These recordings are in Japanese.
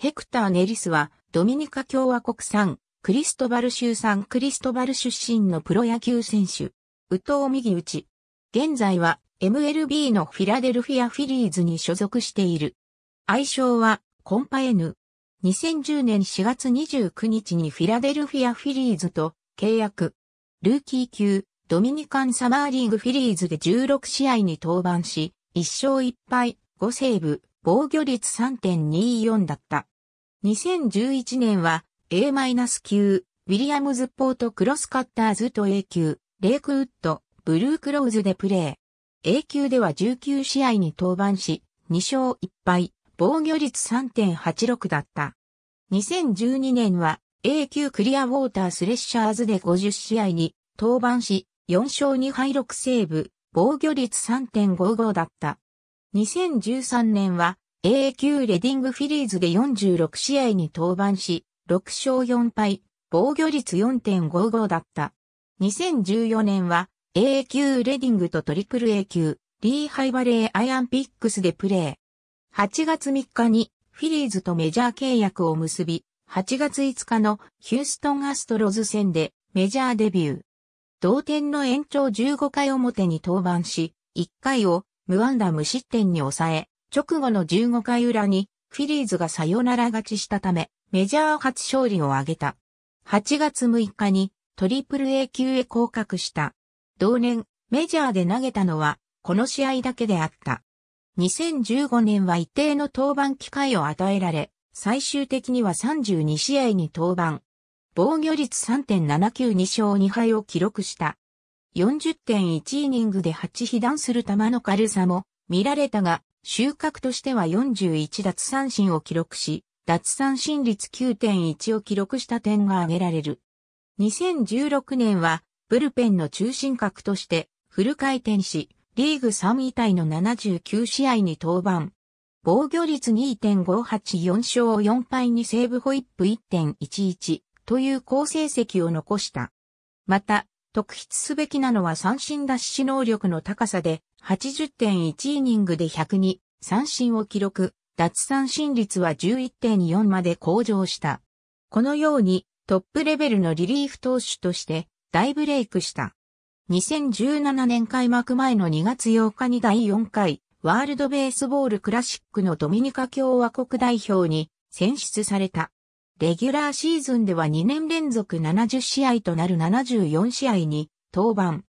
ヘクター・ネリスは、ドミニカ共和国産、クリストバル州産クリストバル出身のプロ野球選手。宇藤右打ち。現在は MLB のフィラデルフィアフィリーズに所属している。愛称はコンパエヌ。2010年4月29日にフィラデルフィアフィリーズと契約。ルーキー級ドミニカンサマーリーグフィリーズで16試合に登板し、1勝1敗、5セーブ、防御率3.24だった。2011年は A-9、ウィリアムズポートクロスカッターズと A 級、レイクウッド、ブルークローズでプレー。A 級では19試合に登板し、2勝1敗、防御率3.86だった。2012年は A 級クリアウォータースレッシャーズで50試合に登板し、4勝2敗6セーブ、防御率3.55だった。2013年は a 級レディングフィリーズで46試合に登板し、6勝4敗、防御率4.55だった。2014年は AA 級レディングとトリプル A 級、リーハイバレーアイアンピックスでプレー。8月3日にフィリーズとメジャー契約を結び、8月5日のヒューストンアストロズ戦でメジャーデビュー。同点の延長15回表に登板し、1回を無安打無失点に抑え、直後の15回裏にフィリーズがサヨナラ勝ちしたため、メジャー初勝利を挙げた。8月6日にトリプル A 級へ降格した。同年、メジャーで投げたのは、この試合だけであった。2015年は一定の登板機会を与えられ、最終的には32試合に登板。防御率3.792勝2敗を記録した。40.1イニングで8被弾する球の軽さも見られたが、収穫としては41奪三振を記録し、奪三振率9.1を記録した点が挙げられる。2016年は、ブルペンの中心格として、フル回転し、リーグ3位タイの79試合に登板。防御率2.584勝4敗にセーブホイップ1.11という好成績を残した。また、特筆すべきなのは三振脱出能力の高さで、80.1イニングで102、三振を記録、脱三振率は11.4まで向上した。このようにトップレベルのリリーフ投手として大ブレイクした。2017年開幕前の2月8日に第4回ワールドベースボールクラシックのドミニカ共和国代表に選出された。レギュラーシーズンでは2年連続70試合となる74試合に登板。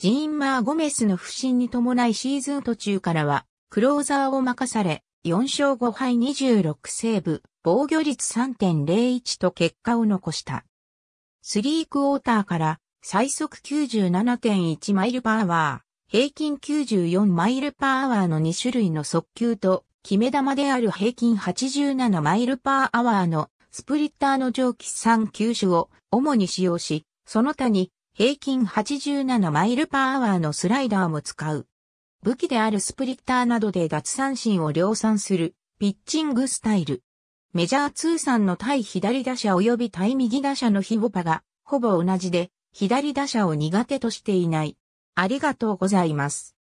ジーンマー・ゴメスの不振に伴いシーズン途中からは、クローザーを任され、4勝5敗26セーブ、防御率3.01と結果を残した。スリークォーターから最速97.1マイルパーワー、平均94マイルパーワーの2種類の速球と、決め球である平均87マイルパーアワーのスプリッターの蒸気3球種を主に使用し、その他に平均87マイルパーアワーのスライダーも使う。武器であるスプリッターなどで奪三振を量産するピッチングスタイル。メジャー通算の対左打者及び対右打者のヒボパがほぼ同じで左打者を苦手としていない。ありがとうございます。